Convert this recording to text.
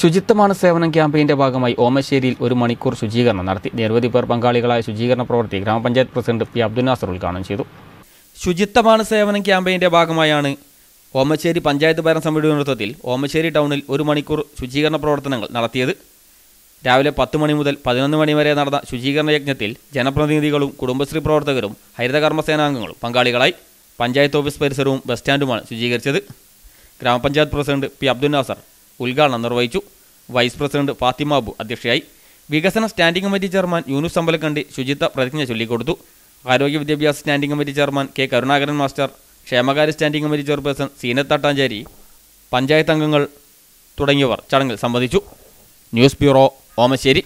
ശുചിത്വമാണ് സേവനം ക്യാമ്പയിന്റെ ഭാഗമായി ഓമശ്ശേരിയിൽ ഒരു മണിക്കൂർ ശുചീകരണം നടത്തി നിരവധി പേർ പങ്കാളികളായ ശുചീകരണ പ്രവൃത്തി ഗ്രാമപഞ്ചായത്ത് പ്രസിഡന്റ് പി അബ്ദുൽ നാസർ ഉദ്ഘാടനം ചെയ്തു ശുചിത്വമാണ് സേവനം ക്യാമ്പയിന്റെ ഭാഗമായാണ് ഓമശ്ശേരി പഞ്ചായത്ത് സമിതിയുടെ നേതൃത്വത്തിൽ ഓമശ്ശേരി ടൗണിൽ ഒരു മണിക്കൂർ ശുചീകരണ പ്രവർത്തനങ്ങൾ നടത്തിയത് രാവിലെ പത്ത് മണി മുതൽ പതിനൊന്ന് മണി വരെ നടന്ന ശുചീകരണ യജ്ഞത്തിൽ ജനപ്രതിനിധികളും കുടുംബശ്രീ പ്രവർത്തകരും ഹരിതകർമ്മസേനാംഗങ്ങളും പങ്കാളികളായി പഞ്ചായത്ത് ഓഫീസ് പരിസരവും ബസ് സ്റ്റാൻഡുമാണ് ശുചീകരിച്ചത് ഗ്രാമപഞ്ചായത്ത് പ്രസിഡന്റ് പി അബ്ദുൽ നാസർ ഉദ്ഘാടനം നിർവഹിച്ചു വൈസ് പ്രസിഡന്റ് ഫാത്തിമാബു അധ്യക്ഷയായി വികസന standing committee chairman Yunus Ambalakkandi ശുചിത്വ പ്രതിജ്ഞ ചൊല്ലിക്കൊടുത്തു ആരോഗ്യ വിദ്യാഭ്യാസ standing committee chairman K Karunakaran master ക്ഷേമകാര്യ standing committee chairperson Seenathattancheri panchayat അംഗങ്ങൾ തുടങ്ങിയവർ ചടങ്ങിൽ സംബന്ധിച്ചു ന്യൂസ് ബ്യൂറോ ഓമശ്ശേരി